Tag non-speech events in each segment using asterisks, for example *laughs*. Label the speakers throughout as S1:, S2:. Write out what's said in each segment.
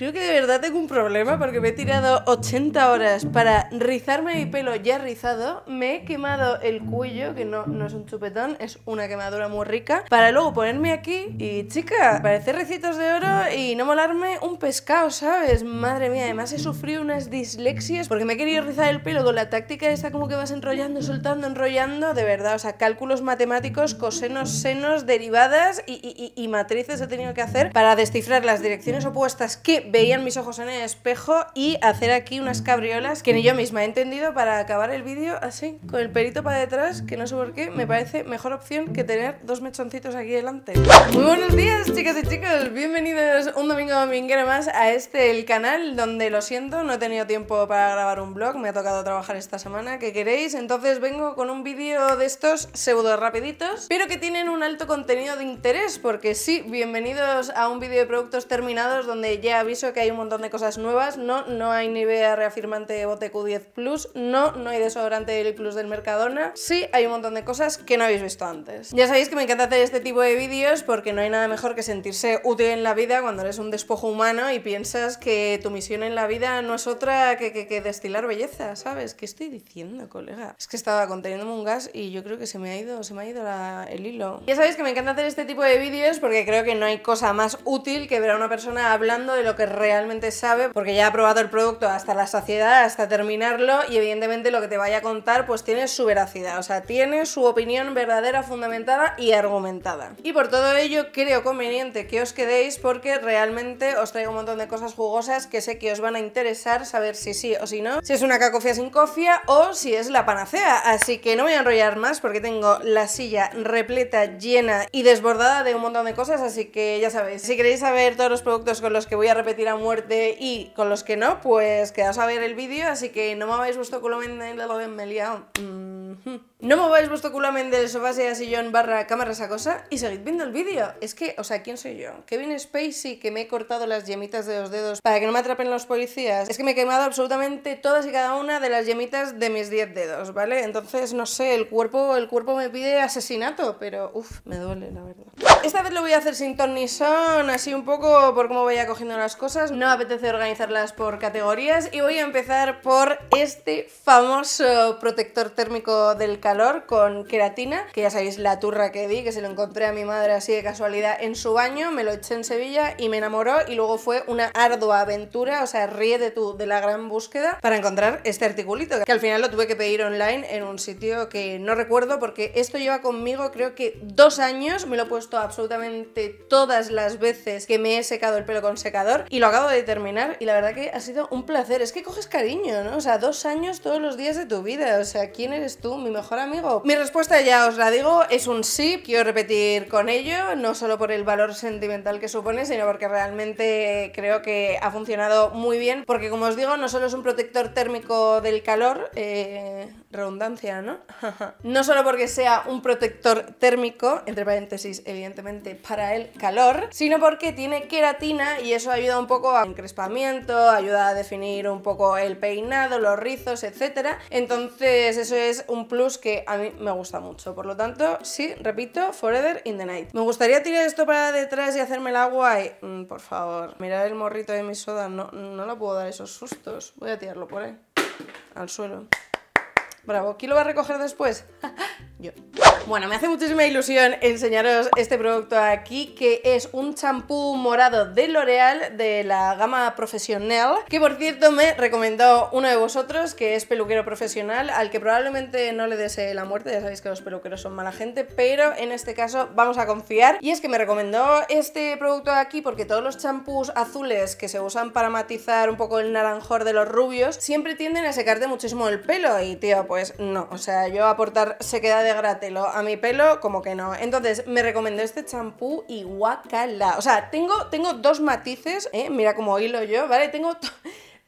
S1: Creo que de verdad tengo un problema porque me he tirado 80 horas para rizarme mi pelo ya rizado. Me he quemado el cuello, que no, no es un chupetón, es una quemadura muy rica. Para luego ponerme aquí y, chica, parecer recitos de oro y no molarme un pescado, ¿sabes? Madre mía, además he sufrido unas dislexias porque me he querido rizar el pelo con la táctica esa como que vas enrollando, soltando, enrollando. De verdad, o sea, cálculos matemáticos, cosenos, senos, derivadas y, y matrices he tenido que hacer para descifrar las direcciones opuestas que veían mis ojos en el espejo y hacer aquí unas cabriolas que ni yo misma he entendido para acabar el vídeo así, con el perito para detrás, que no sé por qué, me parece mejor opción que tener dos mechoncitos aquí delante. Muy buenos días, chicas y chicos, bienvenidos un domingo dominguero más a este el canal, donde lo siento, no he tenido tiempo para grabar un vlog, me ha tocado trabajar esta semana, que queréis? Entonces vengo con un vídeo de estos pseudo rapiditos, pero que tienen un alto contenido de interés, porque sí, bienvenidos a un vídeo de productos terminados donde ya habéis que hay un montón de cosas nuevas. No, no hay Nivea reafirmante bote q 10 Plus. No, no hay desodorante del Plus del Mercadona. Sí, hay un montón de cosas que no habéis visto antes. Ya sabéis que me encanta hacer este tipo de vídeos porque no hay nada mejor que sentirse útil en la vida cuando eres un despojo humano y piensas que tu misión en la vida no es otra que, destilar belleza, ¿sabes? ¿Qué estoy diciendo, colega? Es que estaba conteniéndome un gas y yo creo que se me ha ido, se me ha ido el hilo. Ya sabéis que me encanta hacer este tipo de vídeos porque creo que no hay cosa más útil que ver a una persona hablando de lo que realmente sabe, porque ya ha probado el producto hasta la saciedad, hasta terminarlo, y evidentemente lo que te vaya a contar pues tiene su veracidad, o sea, tiene su opinión verdadera, fundamentada y argumentada. Y por todo ello creo conveniente que os quedéis porque realmente os traigo un montón de cosas jugosas que sé que os van a interesar saber si sí o si no, si es una cacofía sin cofia o si es la panacea. Así que no voy a enrollar más porque tengo la silla repleta, llena y desbordada de un montón de cosas, así que ya sabéis, si queréis saber todos los productos con los que voy a repetir tira muerte y con los que no, pues quedaos a ver el vídeo, así que no me habéis visto con lo me he liado. Mm-hmm. No mováis vuestro culamen del sofá, sea sillón, barra, cámara, esa cosa y seguid viendo el vídeo. Es que, o sea, ¿quién soy yo? Kevin Spacey, que me he cortado las yemitas de los dedos para que no me atrapen los policías. Es que me he quemado absolutamente todas y cada una de las yemitas de mis 10 dedos, ¿vale? Entonces, no sé, el cuerpo, el cuerpo me pide asesinato, pero uff, me duele, la verdad. Esta vez lo voy a hacer sin tornisón, así un poco por cómo vaya cogiendo las cosas. No apetece organizarlas por categorías y voy a empezar por este famoso protector térmico del canal con queratina, que ya sabéis la turra que di, que se lo encontré a mi madre así de casualidad en su baño, me lo eché en Sevilla y me enamoró y luego fue una ardua aventura, o sea, de tú de la gran búsqueda para encontrar este articulito, que al final lo tuve que pedir online en un sitio que no recuerdo porque esto lleva conmigo creo que dos años, me lo he puesto absolutamente todas las veces que me he secado el pelo con secador y lo acabo de terminar y la verdad que ha sido un placer, es que coges cariño, ¿no? O sea, dos años todos los días de tu vida, o sea, ¿quién eres tú? Mi mejor amigo? Mi respuesta ya os la digo, es un sí, quiero repetir con ello, no solo por el valor sentimental que supone, sino porque realmente creo que ha funcionado muy bien, porque como os digo, no solo es un protector térmico del calor, eh, redundancia, ¿no? *laughs* no solo porque sea un protector térmico, entre paréntesis, evidentemente, para el calor, sino porque tiene queratina y eso ayuda un poco a encrespamiento, ayuda a definir un poco el peinado, los rizos, etcétera Entonces eso es un plus que a mí me gusta mucho. Por lo tanto, sí, repito, Forever in the Night. Me gustaría tirar esto para detrás y hacerme el agua y... Mm, por favor, mirad el morrito de mi soda, no, no lo puedo dar esos sustos. Voy a tirarlo por ahí, al suelo. Bravo, ¿quién lo va a recoger después? *laughs* Yo. Bueno, me hace muchísima ilusión enseñaros este producto aquí, que es un champú morado de L'Oreal, de la gama profesional, que por cierto me recomendó uno de vosotros, que es peluquero profesional, al que probablemente no le desee la muerte, ya sabéis que los peluqueros son mala gente, pero en este caso vamos a confiar. Y es que me recomendó este producto aquí porque todos los champús azules que se usan para matizar un poco el naranjor de los rubios, siempre tienden a secarte muchísimo el pelo y tío, pues no, o sea, yo aportar sequedad de grátelo a mi pelo como que no. Entonces me recomendó este champú y guacala. O sea, tengo, tengo dos matices, ¿eh? mira cómo hilo yo, ¿vale? Tengo...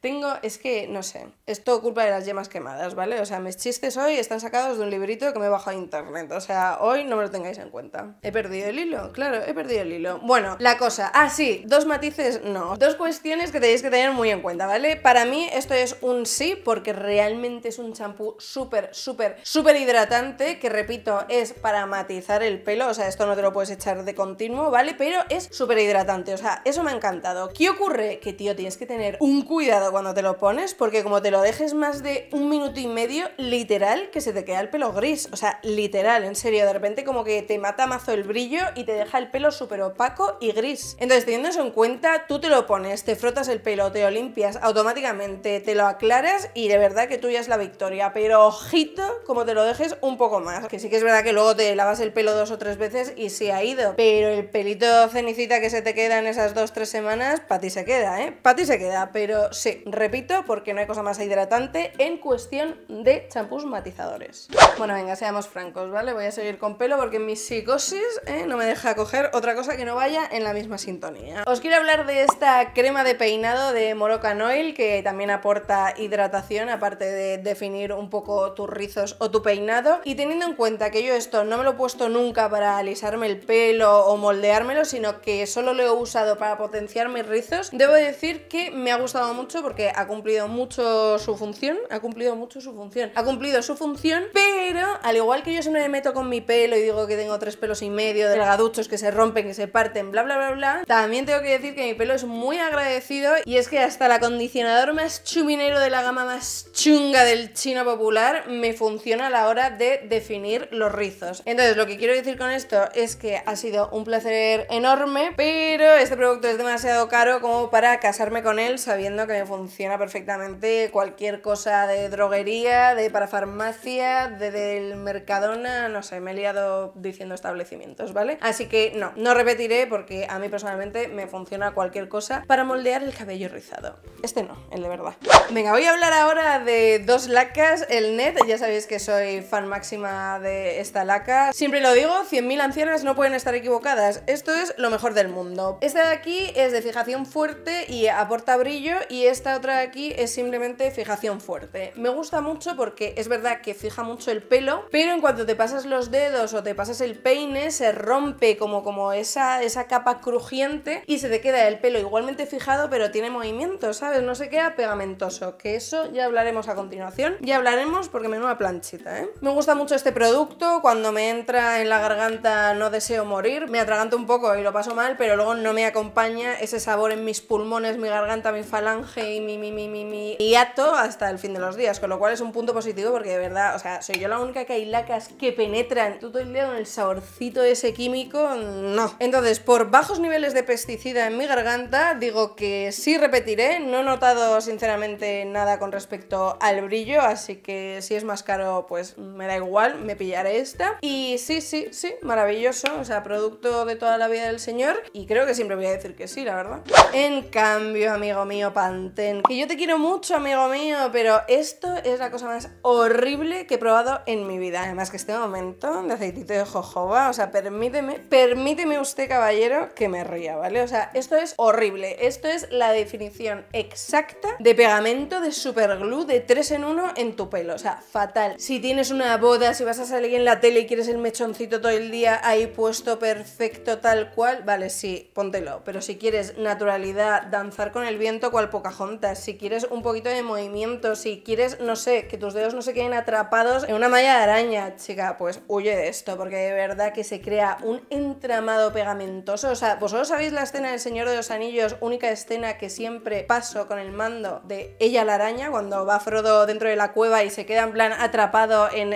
S1: Tengo, es que, no sé, es culpa de las yemas quemadas, ¿vale? O sea, mis chistes hoy están sacados de un librito que me he bajado a internet. O sea, hoy no me lo tengáis en cuenta. He perdido el hilo, claro, he perdido el hilo. Bueno, la cosa. Ah, sí, dos matices no. Dos cuestiones que tenéis que tener muy en cuenta, ¿vale? Para mí esto es un sí porque realmente es un champú súper, súper, súper hidratante que, repito, es para matizar el pelo. O sea, esto no te lo puedes echar de continuo, ¿vale? Pero es súper hidratante. O sea, eso me ha encantado. ¿Qué ocurre? Que, tío, tienes que tener un cuidado cuando te lo pones, porque como te lo dejes más de un minuto y medio, literal, que se te queda el pelo gris. O sea, literal, en serio, de repente como que te mata mazo el brillo y te deja el pelo súper opaco y gris. Entonces, teniendo eso en cuenta, tú te lo pones, te frotas el pelo, te lo limpias automáticamente, te lo aclaras y de verdad que tú ya es la victoria. Pero ojito como te lo dejes un poco más. Que sí que es verdad que luego te lavas el pelo dos o tres veces y se ha ido. Pero el pelito cenicita que se te queda en esas dos, o tres semanas, para ti se queda, ¿eh? Para ti se queda, pero sí, Repito, porque no hay cosa más hidratante en cuestión de champús matizadores. Bueno, venga, seamos francos, ¿vale? Voy a seguir con pelo porque mi psicosis ¿eh? no me deja coger otra cosa que no vaya en la misma sintonía. Os quiero hablar de esta crema de peinado de Moroccan Oil que también aporta hidratación, aparte de definir un poco tus rizos o tu peinado. Y teniendo en cuenta que yo esto no me lo he puesto nunca para alisarme el pelo o moldeármelo, sino que solo lo he usado para potenciar mis rizos, debo decir que me ha gustado mucho porque ha cumplido mucho su función, ha cumplido mucho su función, ha cumplido su función, pero al igual que yo siempre me meto con mi pelo y digo que tengo tres pelos y medio, delgaduchos que se rompen, que se parten, bla, bla, bla, bla, también tengo que decir que mi pelo es muy agradecido y es que hasta el acondicionador más chuminero de la gama más chunga del chino popular me funciona a la hora de definir los rizos. Entonces, lo que quiero decir con esto es que ha sido un placer enorme, pero este producto es demasiado caro como para casarme con él sabiendo que me funciona perfectamente cualquier cosa de droguería, de parafarmacia, de, del Mercadona, no sé, me he liado diciendo establecimientos, ¿vale? Así que no, no repetiré porque a mí personalmente me funciona cualquier cosa para moldear el cabello rizado. Este no, el de verdad. Venga, voy a hablar ahora de dos lacas, el net, ya sabéis que soy fan máxima de esta laca. Siempre lo digo, 100.000 ancianas no pueden estar equivocadas, esto es lo mejor del mundo. Esta de aquí es de fijación fuerte y aporta brillo y es esta otra de aquí es simplemente fijación fuerte. Me gusta mucho porque es verdad que fija mucho el pelo, pero en cuanto te pasas los dedos o te pasas el peine, se rompe como, como esa, esa capa crujiente y se te queda el pelo igualmente fijado, pero tiene movimiento, ¿sabes? No se queda pegamentoso, que eso ya hablaremos a continuación. Ya hablaremos porque me una planchita, ¿eh? Me gusta mucho este producto, cuando me entra en la garganta no deseo morir, me atraganto un poco y lo paso mal, pero luego no me acompaña ese sabor en mis pulmones, mi garganta, mi falange y mi, hasta el fin de los días, con lo cual es un punto positivo porque de verdad, o sea, soy yo la única que hay lacas que penetran Todo el día en el saborcito ese químico, no. Entonces, por bajos niveles de pesticida en mi garganta, digo que sí repetiré, no he notado sinceramente nada con respecto al brillo, así que si es más caro, pues me da igual, me pillaré esta. Y sí, sí, sí, maravilloso, o sea, producto de toda la vida del señor y creo que siempre voy a decir que sí, la verdad. En cambio, amigo mío, pantera que yo te quiero mucho, amigo mío, pero esto es la cosa más horrible que he probado en mi vida. Además que este momento de aceitito de jojoba, o sea, permíteme, permíteme usted, caballero, que me ría, ¿vale? O sea, esto es horrible. Esto es la definición exacta de pegamento de superglue de 3 en 1 en tu pelo. O sea, fatal. Si tienes una boda, si vas a salir en la tele y quieres el mechoncito todo el día ahí puesto perfecto tal cual, vale, sí, póntelo. Pero si quieres naturalidad, danzar con el viento, cual pocajón si quieres un poquito de movimiento, si quieres, no sé, que tus dedos no se queden atrapados en una malla de araña, chica, pues huye de esto, porque de verdad que se crea un entramado pegamentoso. O sea, vosotros sabéis la escena del Señor de los Anillos, única escena que siempre paso con el mando de ella la araña, cuando va Frodo dentro de la cueva y se queda en plan atrapado en,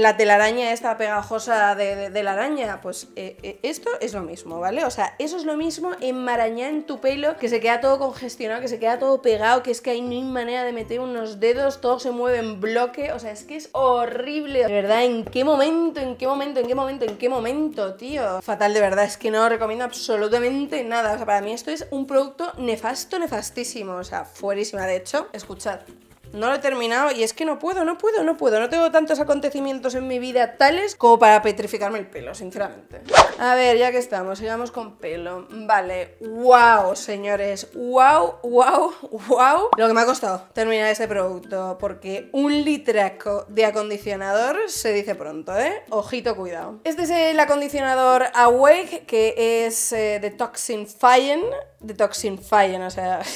S1: la telaraña esta pegajosa de, la araña. Pues eh, eh, esto es lo mismo, ¿vale? O sea, eso es lo mismo enmarañar en tu pelo que se queda todo congestionado, se queda todo pegado, que es que hay ni manera de meter unos dedos, todo se mueve en bloque, o sea, es que es horrible. De verdad, ¿en qué momento, en qué momento, en qué momento, en qué momento, tío? Fatal, de verdad, es que no recomiendo absolutamente nada. O sea, para mí esto es un producto nefasto, nefastísimo, o sea, fuerísima. De hecho, escuchad. No lo he terminado y es que no puedo, no puedo, no puedo. No tengo tantos acontecimientos en mi vida tales como para petrificarme el pelo, sinceramente. A ver, ya que estamos, sigamos con pelo. Vale, wow, señores. Wow, wow, wow. Lo que me ha costado terminar este producto porque un litraco de acondicionador se dice pronto, ¿eh? Ojito, cuidado. Este es el acondicionador Awake que es eh, de Toxin Fine. De Toxin Fine, o sea... *laughs*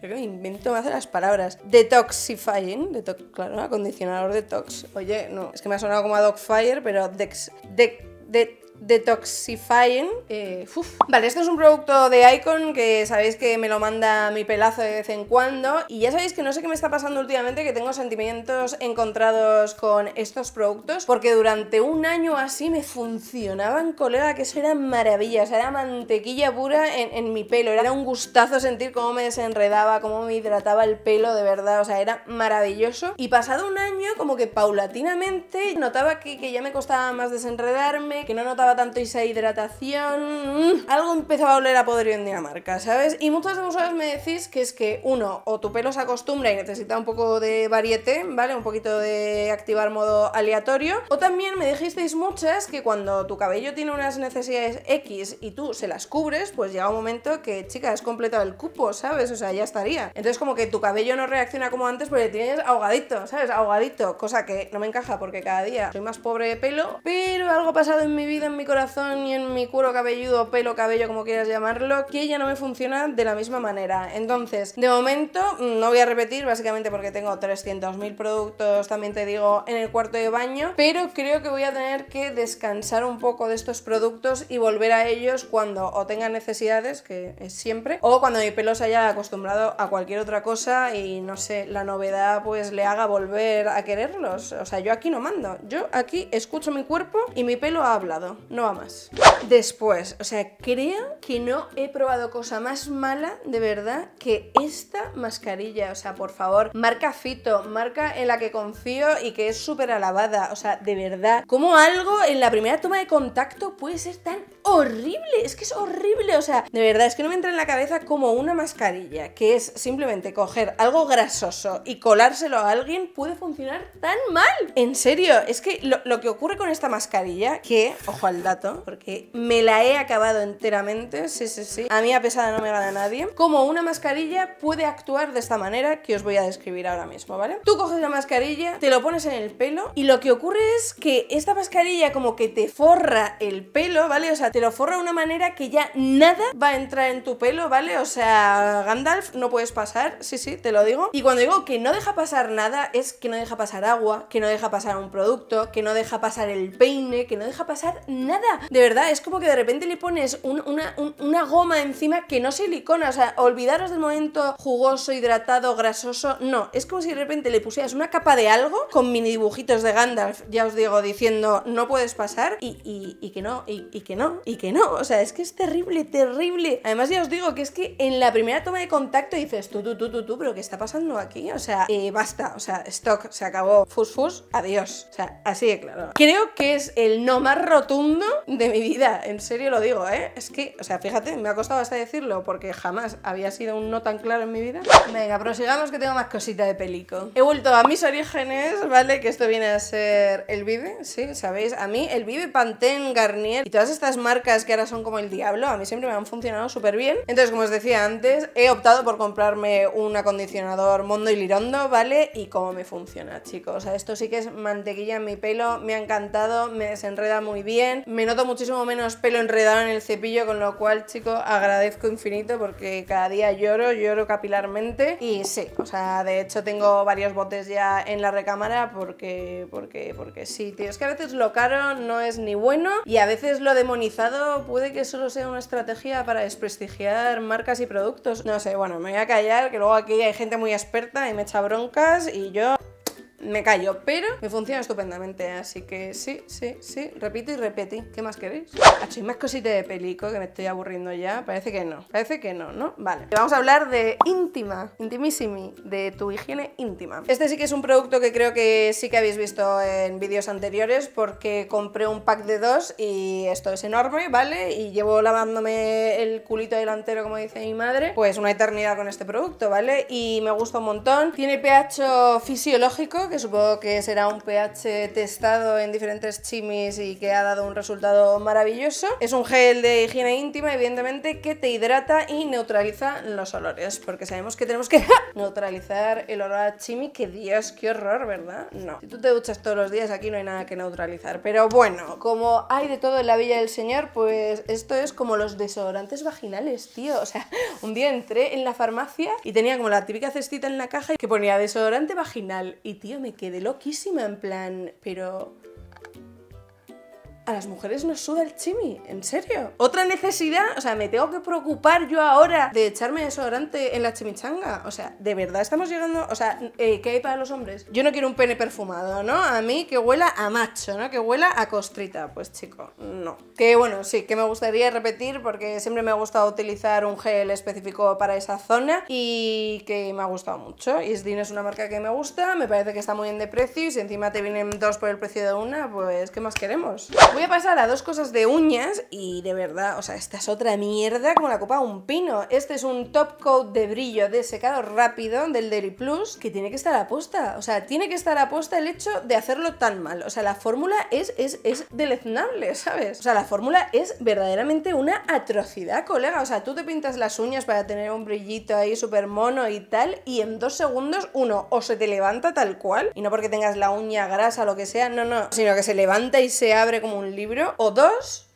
S1: Creo que me invento más de las palabras. Detoxifying, detox, claro, acondicionador detox. Oye, no, es que me ha sonado como a dogfire, pero dex, de, Detoxifying. Eh, vale, esto es un producto de Icon que sabéis que me lo manda mi pelazo de vez en cuando. Y ya sabéis que no sé qué me está pasando últimamente, que tengo sentimientos encontrados con estos productos, porque durante un año así me funcionaban, colega, que eso era maravilla. O sea, era mantequilla pura en, mi pelo. Era un gustazo sentir cómo me desenredaba, cómo me hidrataba el pelo, de verdad. O sea, era maravilloso. Y pasado un año, como que paulatinamente notaba que, que ya me costaba más desenredarme, que no notaba tanto esa hidratación. Mm, algo empezaba a oler a podrido en Dinamarca, ¿sabes? Y muchas de vosotras me decís que es que, uno, o tu pelo se acostumbra y necesita un poco de variete, ¿vale? Un poquito de activar modo aleatorio. O también me dijisteis muchas que cuando tu cabello tiene unas necesidades X y tú se las cubres, pues llega un momento que, chica, has completado el cupo, ¿sabes? O sea, ya estaría. Entonces, como que tu cabello no reacciona como antes porque tienes ahogadito, ¿sabes? Ahogadito, cosa que no me encaja porque cada día soy más pobre de pelo, pero algo ha pasado en mi vida en mi corazón y en mi cuero cabelludo, pelo, cabello, como quieras llamarlo, que ya no me funciona de la misma manera. Entonces, de momento, mm, no voy a repetir, básicamente porque tengo 300.000 productos, también te digo, en el cuarto de baño, pero creo que voy a tener que descansar un poco de estos productos y volver a ellos cuando o tenga necesidades, que es siempre, o cuando mi pelo se haya acostumbrado a cualquier otra cosa y no sé, la novedad pues le haga volver a quererlos. O sea, yo aquí no mando, yo aquí escucho mi cuerpo y mi pelo ha hablado no va más. Después, o sea, creo que no he probado cosa más mala de verdad que esta mascarilla. O sea, por favor, marca Fito, marca en la que confío y que es súper alabada. O sea, de verdad, como algo en la primera toma de contacto puede ser tan horrible, es que es horrible, o sea, de verdad, es que no me entra en la cabeza como una mascarilla, que es simplemente coger algo grasoso y colárselo a alguien, puede funcionar tan mal. En serio, es que lo, que ocurre con esta mascarilla, que, ojo al dato, porque me la he acabado enteramente, sí, sí, sí, a mí a pesada no me gana nadie, como una mascarilla puede actuar de esta manera que os voy a describir ahora mismo, ¿vale? Tú coges la mascarilla, te lo pones en el pelo y lo que ocurre es que esta mascarilla como que te forra el pelo, ¿vale? O sea, te lo forra de una manera que ya nada va a entrar en tu pelo, ¿vale? O sea, Gandalf, no puedes pasar. Sí, sí, te lo digo. Y cuando digo que no deja pasar nada, es que no deja pasar agua, que no deja pasar un producto, que no deja pasar el peine, que no deja pasar nada. De verdad, es como que de repente le pones una, goma encima que no silicona. O sea, olvidaros del momento jugoso, hidratado, grasoso. No, es como si de repente le pusieras una capa de algo con mini dibujitos de Gandalf, ya os digo, diciendo no puedes pasar y, que no, y, que no, y que no. O sea, es que es terrible, terrible. Además, ya os digo que es que en la primera toma de contacto dices tú, tú, tú, tú, tú, pero ¿qué está pasando aquí? O sea, eh, basta, o sea, stock, se acabó, fus, fus, adiós. O sea, así de claro. Creo que es el no más rotundo de mi vida, en serio lo digo, ¿eh? Es que, o sea, fíjate, me ha costado hasta decirlo porque jamás había sido un no tan claro en mi vida. Venga, prosigamos que tengo más cosita de pelico. He vuelto a mis orígenes, ¿vale? Que esto viene a ser el Vive, ¿sí? ¿Sabéis? A mí el Vive, Pantene, Garnier y todas estas marcas marcas que ahora son como el diablo, a mí siempre me han funcionado súper bien. Entonces, como os decía antes, he optado por comprarme un acondicionador Mondo y Lirondo, ¿vale? Y cómo me funciona, chicos. O sea, esto sí que es mantequilla en mi pelo, me ha encantado, me desenreda muy bien, me noto muchísimo menos pelo enredado en el cepillo, con lo cual, chicos, agradezco infinito porque cada día lloro, lloro capilarmente y sí, o sea, de hecho tengo varios botes ya en la recámara porque, porque, porque sí, tío, es que a veces lo caro no es ni bueno y a veces lo demonizado puede que solo sea una estrategia para desprestigiar marcas y productos. No sé, bueno, me voy a callar, que luego aquí hay gente muy experta y me echa broncas y yo me callo, pero me funciona estupendamente, así que sí, sí, sí, repito y repetí. ¿Qué más queréis? Hacho, más cositas de pelico que me estoy aburriendo ya. Parece que no, parece que no, ¿no? Vale. Vamos a hablar de íntima, intimissimi, de tu higiene íntima. Este sí que es un producto que creo que sí que habéis visto en vídeos anteriores porque compré un pack de dos y esto es enorme, ¿vale? Y llevo lavándome el culito delantero, como dice mi madre, pues una eternidad con este producto, ¿vale? Y me gusta un montón. Tiene pH fisiológico, que supongo que será un pH testado en diferentes chimis y que ha dado un resultado maravilloso. Es un gel de higiene íntima, evidentemente, que te hidrata y neutraliza los olores, porque sabemos que tenemos que *laughs* neutralizar el olor a chimi, que Dios, qué horror, ¿verdad? No. Si tú te duchas todos los días, aquí no hay nada que neutralizar. Pero bueno, como hay de todo en la Villa del Señor, pues esto es como los desodorantes vaginales, tío. O sea, *laughs* un día entré en la farmacia y tenía como la típica cestita en la caja que ponía desodorante vaginal y tío, me quedé loquísima en plan, pero a las mujeres nos suda el chimi, en serio. Otra necesidad, o sea, me tengo que preocupar yo ahora de echarme desodorante en la chimichanga. O sea, de verdad estamos llegando, o sea, eh, ¿qué hay para los hombres? Yo no quiero un pene perfumado, ¿no? A mí que huela a macho, ¿no? Que huela a costrita, pues chico, no. Que bueno, sí, que me gustaría repetir porque siempre me ha gustado utilizar un gel específico para esa zona y que me ha gustado mucho. Y Isdin es una marca que me gusta, me parece que está muy bien de precio y si encima te vienen dos por el precio de una, pues ¿qué más queremos? Voy a pasar a dos cosas de uñas y de verdad, o sea, esta es otra mierda como la copa de un pino. Este es un top coat de brillo de secado rápido del Dairy Plus que tiene que estar aposta. O sea, tiene que estar aposta el hecho de hacerlo tan mal. O sea, la fórmula es, es, es deleznable, ¿sabes? O sea, la fórmula es verdaderamente una atrocidad, colega. O sea, tú te pintas las uñas para tener un brillito ahí súper mono y tal y en dos segundos uno o se te levanta tal cual y no porque tengas la uña grasa o lo que sea, no, no, sino que se levanta y se abre como un libro o dos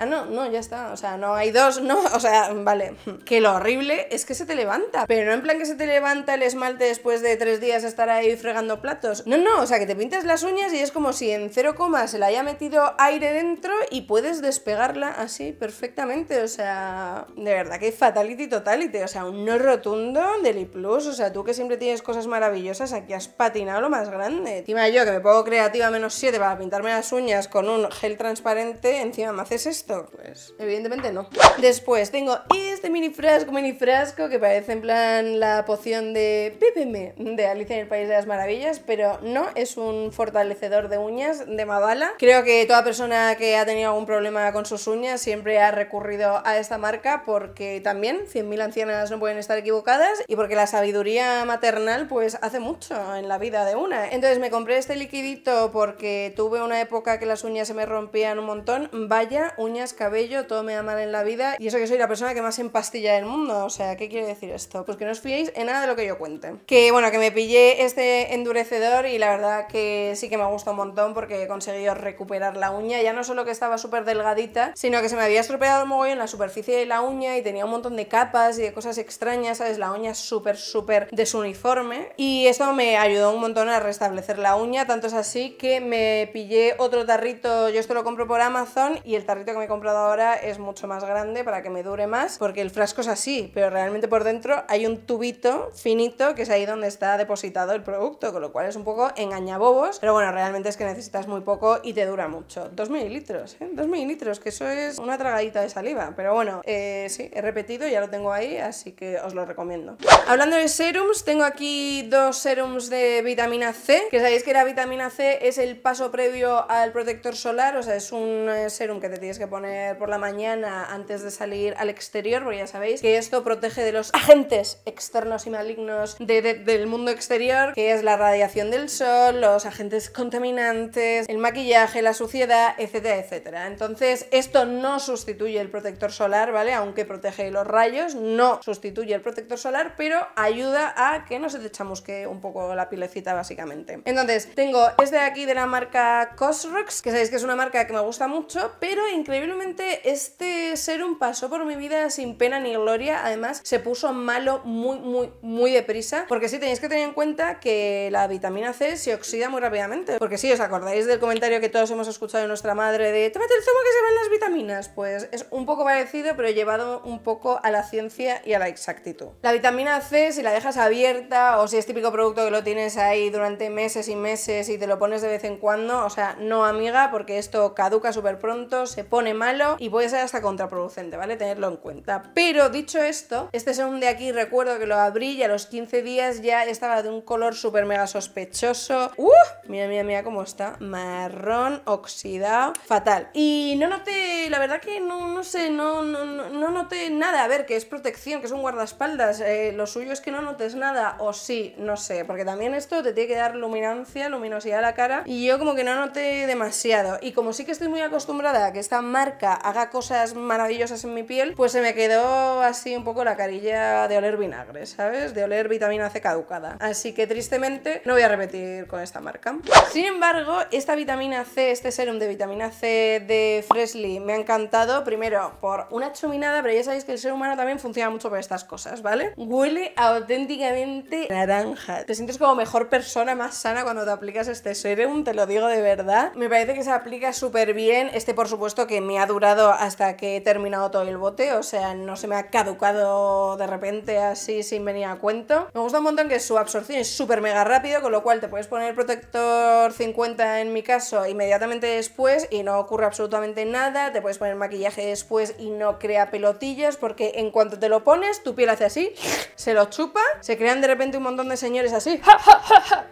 S1: Ah, no, no, ya está. O sea, no hay dos, no. *laughs* O sea, vale. Que lo horrible es que se te levanta. Pero no en plan que se te levanta el esmalte después de tres días estar ahí fregando platos. No, no, o sea, que te pintas las uñas y es como si en cero coma se le haya metido aire dentro y puedes despegarla así perfectamente. O sea, de verdad que fatality totality. O sea, un no rotundo del Plus. O sea, tú que siempre tienes cosas maravillosas, aquí has patinado lo más grande. Encima yo que me pongo creativa menos 7 para pintarme las uñas con un gel transparente, encima me haces esto. Pues evidentemente no. Después tengo este mini frasco, mini frasco, que parece en plan la poción de Pépeme de Alicia en el País de las Maravillas, pero no, es un fortalecedor de uñas de Madala Creo que toda persona que ha tenido algún problema con sus uñas siempre ha recurrido a esta marca porque también 100.000 ancianas no pueden estar equivocadas y porque la sabiduría maternal pues hace mucho en la vida de una. Entonces me compré este liquidito porque tuve una época que las uñas se me rompían un montón. Vaya uñas cabello, todo me da mal en la vida y eso que soy la persona que más empastilla del mundo. O sea, ¿qué quiere decir esto? Pues que no os fiéis en nada de lo que yo cuente. Que bueno, que me pillé este endurecedor y la verdad que sí que me gustó un montón porque he conseguido recuperar la uña. Ya no solo que estaba súper delgadita, sino que se me había estropeado el mogollón la superficie de la uña y tenía un montón de capas y de cosas extrañas, ¿sabes? La uña súper, súper desuniforme. Y esto me ayudó un montón a restablecer la uña, tanto es así que me pillé otro tarrito, yo esto lo compro por Amazon y el tarrito que me comprado ahora es mucho más grande para que me dure más, porque el frasco es así, pero realmente por dentro hay un tubito finito que es ahí donde está depositado el producto, con lo cual es un poco engañabobos, pero bueno, realmente es que necesitas muy poco y te dura mucho. dos mililitros, ¿eh? 2 mililitros, que eso es una tragadita de saliva, pero bueno, eh, sí, he repetido, ya lo tengo ahí, así que os lo recomiendo. Hablando de serums, tengo aquí dos serums de vitamina C, que sabéis que la vitamina C es el paso previo al protector solar, o sea, es un eh, serum que te tienes que poner por la mañana antes de salir al exterior, porque ya sabéis que esto protege de los agentes externos y malignos del mundo exterior, que es la radiación del sol, los agentes contaminantes, el maquillaje, la suciedad, etcétera, etcétera. Entonces, esto no sustituye el protector solar, ¿vale? Aunque protege los rayos, no sustituye el protector solar, pero ayuda a que no se te que un poco la pilecita, básicamente. Entonces, tengo este de aquí de la marca Cosrox, que sabéis que es una marca que me gusta mucho, pero increíble Increíblemente, este serum pasó por mi vida sin pena ni gloria. Además, se puso malo muy, muy, muy deprisa. Porque sí, tenéis que tener en cuenta que la vitamina C se oxida muy rápidamente. Porque sí, os acordáis del comentario que todos hemos escuchado de nuestra madre de tómate el zumo que se van las vitaminas. Pues es un poco parecido, pero llevado un poco a la ciencia y a la exactitud. La vitamina C, si la dejas abierta o si es típico producto que lo tienes ahí durante meses y meses y te lo pones de vez en cuando, o sea, no amiga, porque esto caduca súper pronto, se pone malo y puede ser hasta contraproducente, ¿vale? Tenerlo en cuenta. Pero dicho esto, este un de aquí recuerdo que lo abrí y a los 15 días ya estaba de un color súper mega sospechoso. ¡Uh! Mira, mira, mira cómo está. Marrón, oxidado, fatal. Y no noté, la verdad que no, sé, no, no, no noté nada. A ver, que es protección, que es un guardaespaldas. Eh, lo suyo es que no notes nada, o sí, no sé. Porque también esto te tiene que dar luminancia, luminosidad a la cara. Y yo como que no noté demasiado. Y como sí que estoy muy acostumbrada a que está mal haga cosas maravillosas en mi piel, pues se me quedó así un poco la carilla de oler vinagre, ¿sabes? De oler vitamina C caducada. Así que tristemente no voy a repetir con esta marca. Sin embargo, esta vitamina C, este serum de vitamina C de Freshly me ha encantado, primero por una chuminada, pero ya sabéis que el ser humano también funciona mucho para estas cosas, ¿vale? Huele auténticamente naranja. Te sientes como mejor persona, más sana cuando te aplicas este serum, te lo digo de verdad. Me parece que se aplica súper bien. Este, por supuesto, que me ha durado hasta que he terminado todo el bote, o sea, no se me ha caducado de repente así sin venir a cuento. Me gusta un montón que su absorción es súper mega rápido, con lo cual te puedes poner protector 50 en mi caso inmediatamente después y no ocurre absolutamente nada, te puedes poner maquillaje después y no crea pelotillas porque en cuanto te lo pones tu piel hace así, se lo chupa, se crean de repente un montón de señores así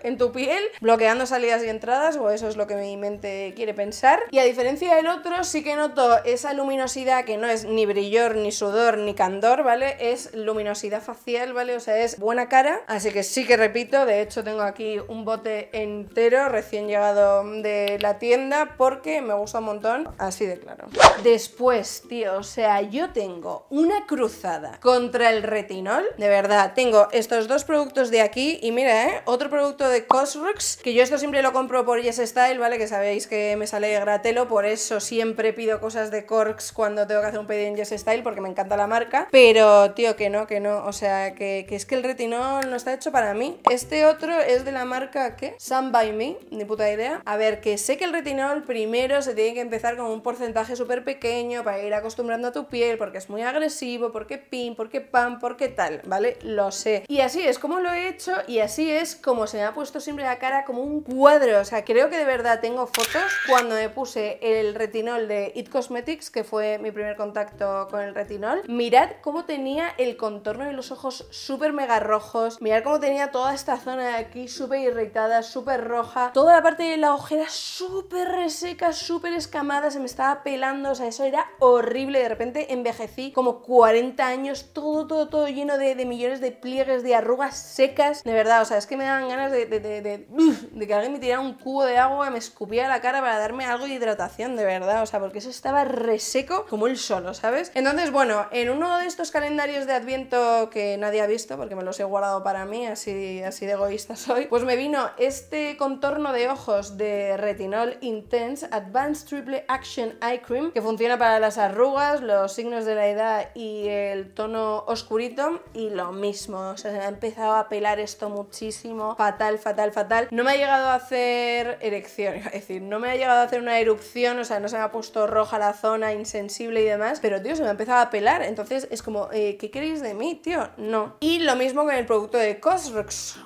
S1: en tu piel, bloqueando salidas y entradas o eso es lo que mi mente quiere pensar. Y a diferencia del otro, sí que no esa luminosidad que no es ni brillor, ni sudor, ni candor, ¿vale? Es luminosidad facial, ¿vale? O sea, es buena cara. Así que sí que repito, de hecho tengo aquí un bote entero recién llegado de la tienda porque me gusta un montón. Así de claro. Después, tío, o sea, yo tengo una cruzada contra el retinol. De verdad, tengo estos dos productos de aquí y mira, ¿eh? Otro producto de Cosrx, que yo esto siempre lo compro por Yes Style, ¿vale? Que sabéis que me sale gratelo, por eso siempre pido cosas de Corks cuando tengo que hacer un pedido en Style porque me encanta la marca. Pero, tío, que no, que no. O sea, que, es que el retinol no está hecho para mí. Este otro es de la marca, ¿qué? Sun By Me, ni puta idea. A ver, que sé que el retinol primero se tiene que empezar con un porcentaje súper pequeño para ir acostumbrando a tu piel porque es muy agresivo, porque pin, porque pan, porque tal, ¿vale? Lo sé. Y así es como lo he hecho y así es como se me ha puesto siempre la cara como un cuadro. O sea, creo que de verdad tengo fotos cuando me puse el retinol de Cosmetics, que fue mi primer contacto con el retinol. Mirad cómo tenía el contorno de los ojos súper mega rojos. Mirad cómo tenía toda esta zona de aquí súper irritada, súper roja. Toda la parte de la ojera súper reseca, súper escamada. Se me estaba pelando. O sea, eso era horrible. De repente envejecí como 40 años. Todo, todo, todo lleno de, millones de pliegues, de arrugas secas. De verdad, o sea, es que me daban ganas de, que alguien me tirara un cubo de agua, me escupiera la cara para darme algo de hidratación. De verdad, o sea, porque eso estaba reseco como el solo, ¿sabes? Entonces, bueno, en uno de estos calendarios de Adviento que nadie ha visto, porque me los he guardado para mí, así, así de egoísta soy, pues me vino este contorno de ojos de Retinol Intense Advanced Triple Action Eye Cream, que funciona para las arrugas, los signos de la edad y el tono oscurito, y lo mismo, o sea, se me ha empezado a pelar esto muchísimo, fatal, fatal, fatal. No me ha llegado a hacer erección, es *laughs* decir, no me ha llegado a hacer una erupción, o sea, no se me ha puesto roja la zona, insensible y demás, pero tío, se me ha empezado a pelar, entonces es como, eh, ¿qué queréis de mí, tío? No. Y lo mismo con el producto de Cosrx,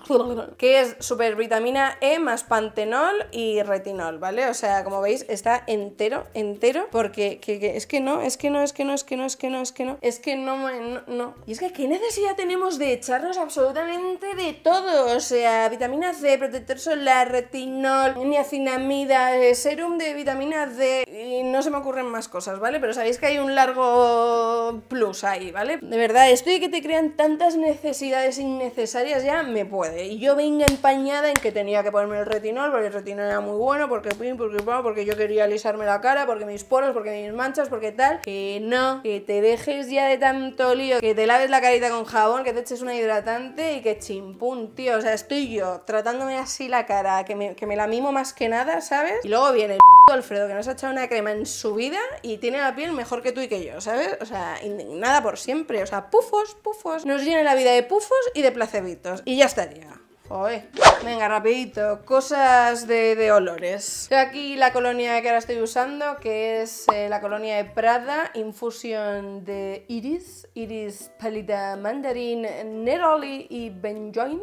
S1: que es súper vitamina E más pantenol y retinol, ¿vale? O sea, como veis, está entero, entero, porque que, es que no, es que no, es que no, es que no, es que no, es que no, es que no, no, no. Y es que, ¿qué necesidad tenemos de echarnos absolutamente de todo? O sea, vitamina C, protector solar, retinol, niacinamida, eh, serum de vitamina D, y no se me ocurren más cosas, ¿vale? Pero sabéis que hay un largo plus ahí, ¿vale? De verdad, esto de que te crean tantas necesidades innecesarias ya me puede. Y yo venga empañada en que tenía que ponerme el retinol, porque el retinol era muy bueno, porque pim, porque porque yo quería alisarme la cara, porque mis poros, porque mis manchas, porque tal. Que no, que te dejes ya de tanto lío, que te laves la carita con jabón, que te eches una hidratante y que chimpun, tío. O sea, estoy yo tratándome así la cara, que me, que me la mimo más que nada, ¿sabes? Y luego viene el Alfredo que nos ha echado una crema en su vida y tiene la piel mejor que tú y que yo, ¿sabes? O sea, indignada por siempre. O sea, pufos, pufos. Nos llena la vida de pufos y de placebitos. Y ya estaría. Venga, rapidito. Cosas de, olores. aquí la colonia que ahora estoy usando, que es eh, la colonia de Prada, infusión de iris, iris palita mandarín, neroli y benjoin.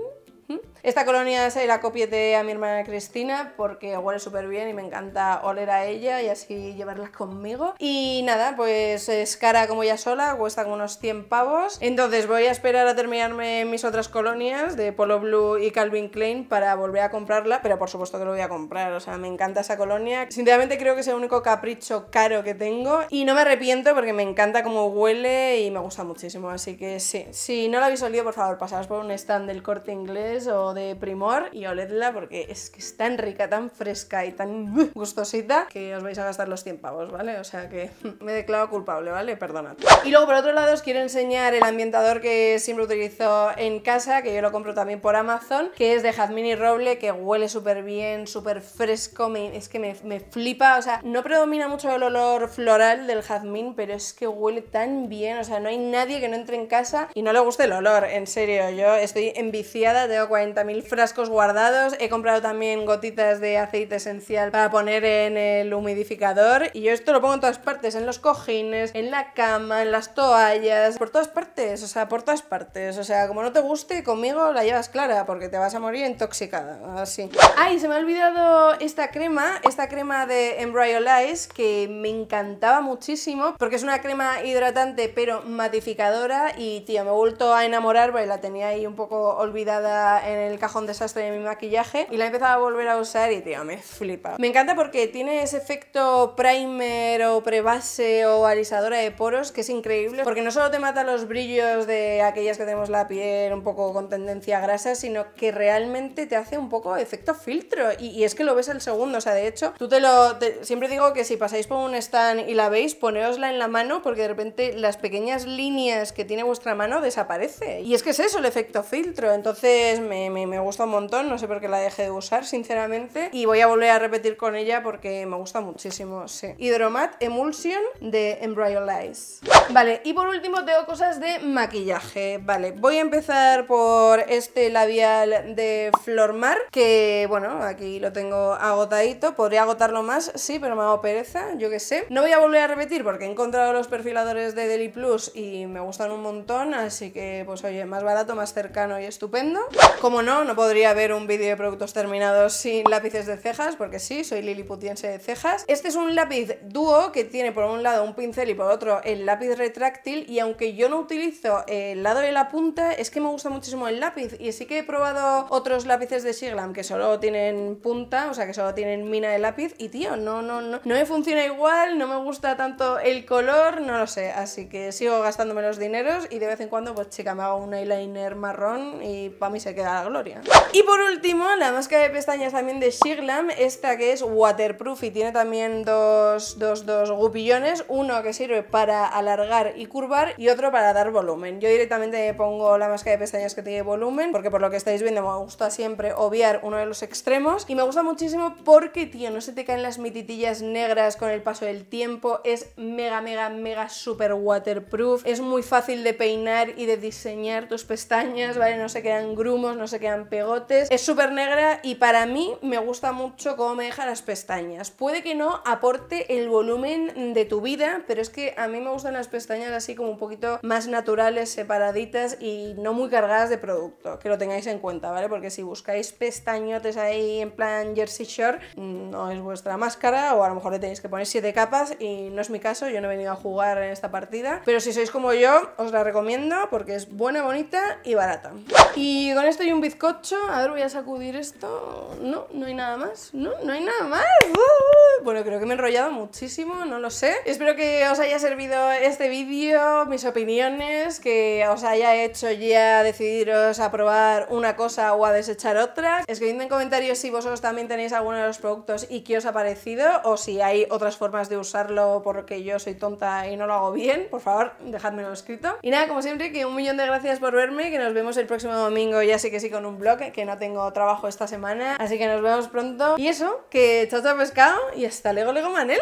S1: ¿Mm? Esta colonia se la copié a mi hermana Cristina porque huele súper bien y me encanta oler a ella y así llevarla conmigo. Y nada, pues es cara como ya sola, cuesta como unos 100 pavos. Entonces voy a esperar a terminarme mis otras colonias de Polo Blue y Calvin Klein para volver a comprarla, pero por supuesto que lo voy a comprar, o sea, me encanta esa colonia. Sinceramente creo que es el único capricho caro que tengo y no me arrepiento porque me encanta cómo huele y me gusta muchísimo, así que sí. Si no la habéis olido, por favor, pasaros por un stand del corte inglés o de primor y oledla porque es que es tan rica, tan fresca y tan uh, gustosita que os vais a gastar los 100 pavos, ¿vale? O sea que *laughs* me declaro culpable, ¿vale? Perdonad. Y luego por otro lado os quiero enseñar el ambientador que siempre utilizo en casa, que yo lo compro también por Amazon, que es de jazmín y roble, que huele súper bien, súper fresco, es que me, me, flipa, o sea, no predomina mucho el olor floral del jazmín, pero es que huele tan bien, o sea, no hay nadie que no entre en casa y no le guste el olor, en serio, yo estoy enviciada, tengo 40 mil frascos guardados. He comprado también gotitas de aceite esencial para poner en el humidificador. Y yo esto lo pongo en todas partes, en los cojines, en la cama, en las toallas, por todas partes, o sea, por todas partes. O sea, como no te guste, conmigo la llevas clara porque te vas a morir intoxicada, así. ¡Ay! Se me ha olvidado esta crema, esta crema de Embryolize que me encantaba muchísimo porque es una crema hidratante pero matificadora y, tío, me he vuelto a enamorar porque la tenía ahí un poco olvidada en el el cajón desastre de mi maquillaje y la he empezado a volver a usar y tío, me flipa. Me encanta porque tiene ese efecto primer o prebase o alisadora de poros que es increíble porque no solo te mata los brillos de aquellas que tenemos la piel un poco con tendencia grasa, sino que realmente te hace un poco efecto filtro y, es que lo ves al segundo, o sea, de hecho, tú te lo... siempre digo que si pasáis por un stand y la veis, poneosla en la mano porque de repente las pequeñas líneas que tiene vuestra mano desaparece. Y es que es eso el efecto filtro, entonces me, me gusta un montón, no sé por qué la dejé de usar, sinceramente. Y voy a volver a repetir con ella porque me gusta muchísimo, sí. Hidromat Emulsion de Embryolize. Vale, y por último tengo cosas de maquillaje. Vale, voy a empezar por este labial de Flormar, que bueno, aquí lo tengo agotadito. Podría agotarlo más, sí, pero me hago pereza, yo que sé. No voy a volver a repetir porque he encontrado los perfiladores de Deli Plus y me gustan un montón, así que pues oye, más barato, más cercano y estupendo. Como no podría ver un vídeo de productos terminados sin lápices de cejas, porque sí, soy liliputiense de cejas. Este es un lápiz dúo que tiene por un lado un pincel y por otro el lápiz retráctil y aunque yo no utilizo el lado de la punta, es que me gusta muchísimo el lápiz y sí que he probado otros lápices de Siglam que solo tienen punta, o sea que solo tienen mina de lápiz y tío, no, no, no, no me funciona igual, no me gusta tanto el color, no lo sé, así que sigo gastándome los dineros y de vez en cuando pues chica me hago un eyeliner marrón y para mí se queda algo y por último, la máscara de pestañas también de Shiglam, esta que es waterproof y tiene también dos, dos, dos gupillones, uno que sirve para alargar y curvar y otro para dar volumen. Yo directamente pongo la máscara de pestañas que tiene volumen, porque por lo que estáis viendo me gusta siempre obviar uno de los extremos y me gusta muchísimo porque, tío, no se te caen las mititillas negras con el paso del tiempo, es mega, mega, mega super waterproof, es muy fácil de peinar y de diseñar tus pestañas, ¿vale? No se quedan grumos, no se quedan pegotes. Es súper negra y para mí me gusta mucho cómo me deja las pestañas. Puede que no aporte el volumen de tu vida, pero es que a mí me gustan las pestañas así como un poquito más naturales, separaditas y no muy cargadas de producto. Que lo tengáis en cuenta, ¿vale? Porque si buscáis pestañotes ahí en plan Jersey Shore, mm, no es vuestra máscara o a lo mejor le tenéis que poner siete capas y no es mi caso, yo no he venido a jugar en esta partida. Pero si sois como yo, os la recomiendo porque es buena, bonita y barata. Y con esto y un bizcocho cocho, A ver, voy a sacudir esto. No, no hay nada más. No, no hay nada más. Uh, uh. bueno, creo que me he enrollado muchísimo, no lo sé. Espero que os haya servido este vídeo, mis opiniones, que os haya hecho ya decidiros a probar una cosa o a desechar otra. Escribiendo en comentarios si vosotros también tenéis alguno de los productos y qué os ha parecido, o si hay otras formas de usarlo porque yo soy tonta y no lo hago bien. Por favor, dejadmelo escrito. Y nada, como siempre, que un millón de gracias por verme, que nos vemos el próximo domingo, ya sé que sí con un blog que no tengo trabajo esta semana. Así que nos vemos pronto. Y eso, que chao chao pescado y hasta luego, luego Manelo.